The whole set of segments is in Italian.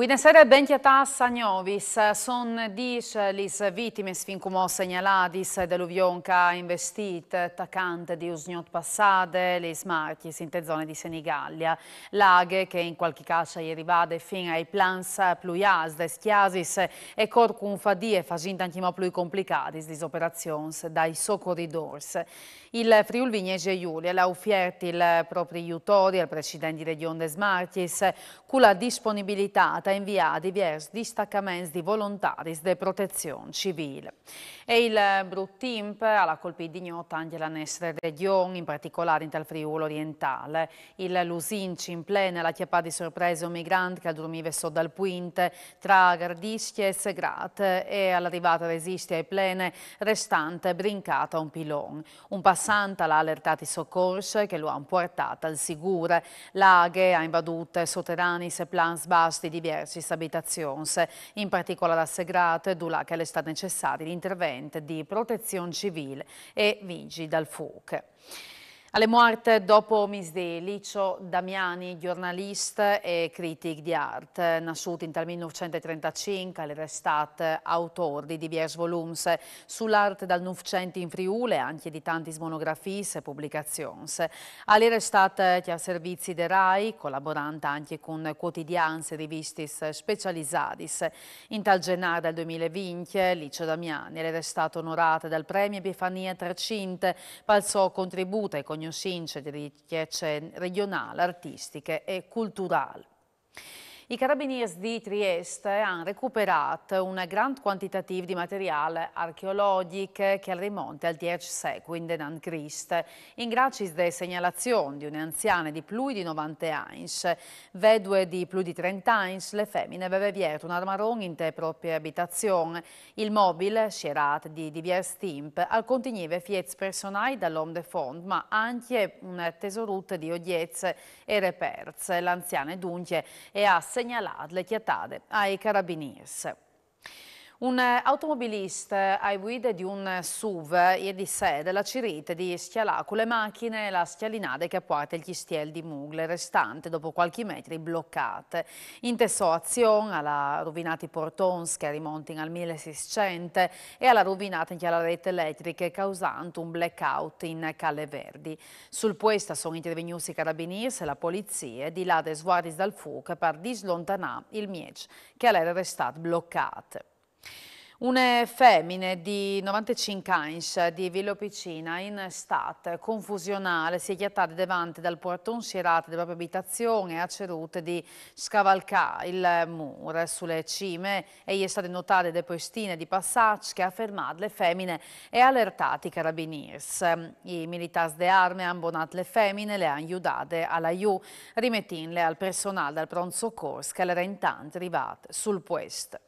Buonasera e benvenuti a Sagnovis. Sono 10 le vittime sfincumo segnalate dell'uvion che attaccante di usgnot Passade, le smarchi in te zone di Senigallia. Laghe che in qualche caso è arrivate fino ai plans pluias de schiasis e corcun fadie facendo anche più complicati le operazioni dai soccorridors. Il Friul Vignese Giulia l'ha offerto il proprio aiutori al presidente di Regione Smarchis con la disponibilità stata inviata a diversi distaccamenti di volontari di protezione civile. E il eh, Bruttimp alla colpita di gnota anche la nostra regione, in particolare in tal Friulo orientale. Il Lusinci in plena la chiappa di sorpresa un migrante che dormiva sotto dal puinte tra Gardischie e Segrat e all'arrivata resiste ai plene restante brincata un pilon. Un passante l'ha allertato i soccorsi che lo hanno portato al sicuro. Laghe ha invaduto sotterranei se plans basti diversi diversis abitacions. In particolare a Segrat, dulà che è stato necessario l'intervento di protezione civile e vigili dal FUC. Alle morte dopo Misdei, Licio Damiani, giornalista e critic di arte, nasciuto in tal 1935, è autore di diversi volumi sull'arte dal 900 in Friuli e anche di tante monografie e pubblicazioni. È che ha servizi dei RAI, collaborando anche con quotidiani e riviste specializzate. In tal gennaio del 2020, Licio Damiani è onorata onorato dal premio Epifania Trecinte, per il contributo e con Antonio Since di ricchezze cioè, regionali, artistiche e culturali. I carabinieri di Trieste hanno recuperato una gran quantità di materiale archeologico che rimonta al 10 secolo in Criste, in grazie alle segnalazioni di un'anziana di più di 90 anni, vedue di più di 30 anni, le femmine avevano vierto un armarone in te proprie abitazioni. Il mobile, scerat di diversi timp, al continive fiez personali dall'Homme de Fond, ma anche un tesorut di odiezze e reperze. L'anziana dunque è a segnalar delle chiatate ai carabinieri. Un automobilista ai guide di un SUV e di sé della Cirite di Schialacu le macchine e la schialinade che appuate gli stiel di Mugle restante dopo qualche metri bloccate. In tesso azione alla rovinati portons che rimontin al 1600 e alla rovinata anche alla rete elettrica causando un blackout in Calle Verdi. Sul puesta sono intervenuti i carabinieri e la polizia di là dei sguardi dal fuoco per dislontanare il miec che all'era restato bloccato. Una femmine di 95 anni di Villopicina in stato confusionale si è chiattata davanti dal portone sierate della propria abitazione a cerute di scavalcare il muro sulle cime e gli è stata notata delle postine di passaggio che ha fermato le femmine e allertato i carabinieri. I militari de arme hanno abbonato le femmine, le hanno aiutate all'aiuto, rimettendole al personale del pronto soccorso che era intanto arrivato sul puesto.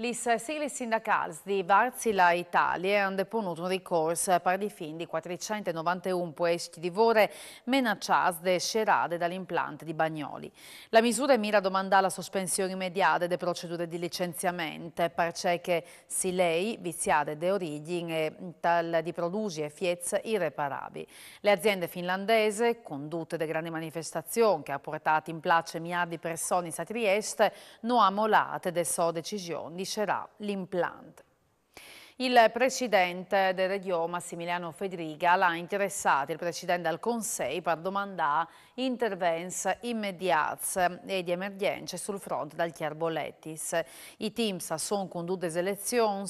L'Israeli Sindacals di Varsila Italia hanno deponuto un ricorso per i fin di 491 poesti di vore menacciati e scerate dall'implante di Bagnoli. La misura mira a domandare la sospensione immediata delle procedure di licenziamento per si silei, viziate de origine tal di produsi e fiez irreparabili. Le aziende finlandesi, condotte da grandi manifestazioni che ha portato in place miliardi di persone in Trieste, non hanno molate de sua decisioni gestirà l'implante. Il presidente del Regio Massimiliano Federica l'ha interessato, il presidente al Consei, per domandare interventi immediati e di emergenze sul fronte dal Chiarbolettis. I teams sono condotte elezioni,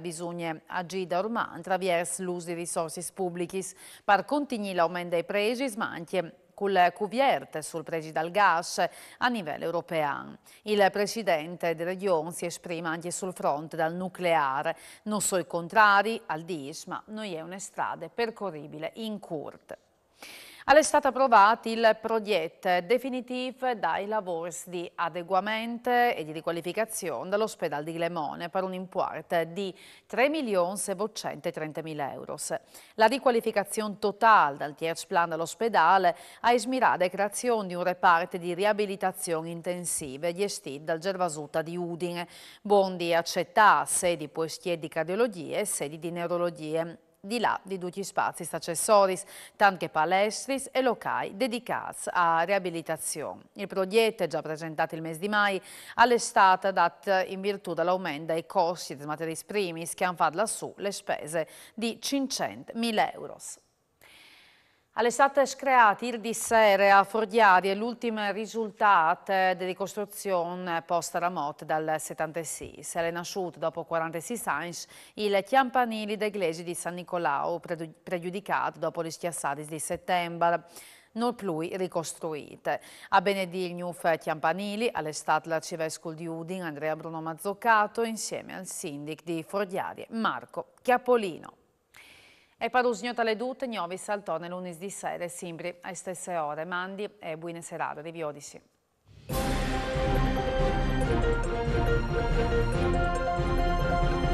bisogna agire ormai attraverso l'uso di risorse pubbliche per continuare l'aumento dei pregi, ma anche cul cuverte sul prezzo del gas a livello europeo. Il presidente dell'Unione si esprime anche sul fronte del nucleare. Non sono i contrari al DIS, ma non è una strada percorribile in curte. All'estate stato approvato il progetto definitivo dai lavori di adeguamento e di riqualificazione dell'ospedale di Glemone per un importo di 3.730.000 euro. La riqualificazione totale del terzo plan dell'ospedale ha ismirato la creazione di un reparto di riabilitazione intensiva gestito dal Gervasuta di Udine, bondi a città, sedi poestie di cardiologie e sedi di neurologie di là di tutti gli spazi accessori, tanti palestris e locali dedicati a riabilitazione. Il progetto, già presentato il mese di mai, all'estate dato in virtù dell'aumento dei costi dei materiali primis che hanno fatto lassù le spese di 500.000 euro. All'estate state screate il dissere a Fordiari è l'ultimo risultato della ricostruzione posta la morte dal 76. Se è nasciuto dopo 46 anni il campanile dell'Eglesia di San Nicolao, pregiudicato dopo gli schiassati di settembre non più ricostruite. A benedire Newf Chiampanili, all'estate la Civil di Udin, Andrea Bruno Mazzoccato, insieme al sindic di Fordiarie, Marco Chiapolino. E Parusnio tra le dute, Gnovi saltò nel lunes di sera Simbri alle stesse ore. Mandi e Buine Serare, Rivi Odissi. Thank you.